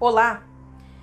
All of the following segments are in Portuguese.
Olá!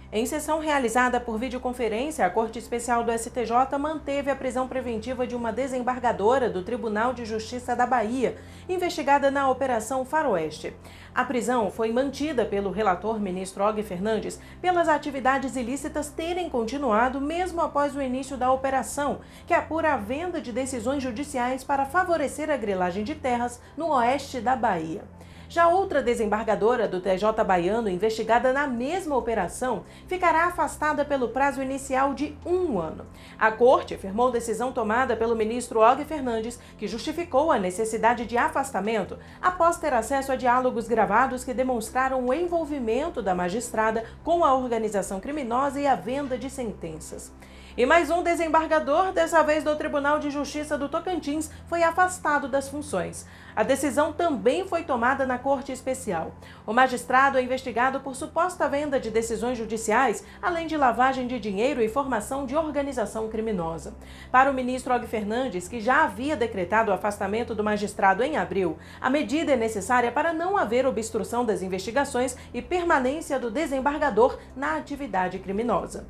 Em sessão realizada por videoconferência, a Corte Especial do STJ manteve a prisão preventiva de uma desembargadora do Tribunal de Justiça da Bahia, investigada na Operação Faroeste. A prisão foi mantida pelo relator ministro Og Fernandes pelas atividades ilícitas terem continuado mesmo após o início da operação, que apura a venda de decisões judiciais para favorecer a grilagem de terras no oeste da Bahia. Já outra desembargadora do TJ Baiano, investigada na mesma operação, ficará afastada pelo prazo inicial de um ano. A corte afirmou decisão tomada pelo ministro Og Fernandes, que justificou a necessidade de afastamento após ter acesso a diálogos gravados que demonstraram o envolvimento da magistrada com a organização criminosa e a venda de sentenças. E mais um desembargador, dessa vez do Tribunal de Justiça do Tocantins, foi afastado das funções. A decisão também foi tomada na na Corte Especial. O magistrado é investigado por suposta venda de decisões judiciais, além de lavagem de dinheiro e formação de organização criminosa. Para o ministro Og Fernandes, que já havia decretado o afastamento do magistrado em abril, a medida é necessária para não haver obstrução das investigações e permanência do desembargador na atividade criminosa.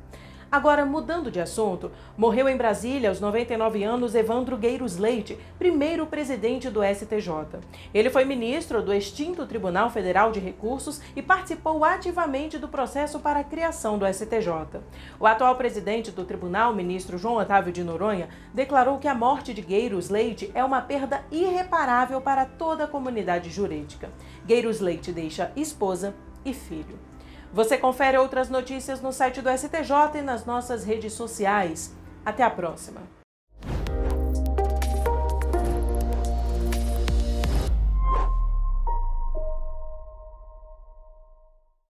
Agora, mudando de assunto, morreu em Brasília aos 99 anos Evandro Gueiros Leite, primeiro presidente do STJ. Ele foi ministro do extinto Tribunal Federal de Recursos e participou ativamente do processo para a criação do STJ. O atual presidente do tribunal, ministro João Otávio de Noronha, declarou que a morte de Gueiros Leite é uma perda irreparável para toda a comunidade jurídica. Gueiros Leite deixa esposa e filho. Você confere outras notícias no site do STJ e nas nossas redes sociais. Até a próxima!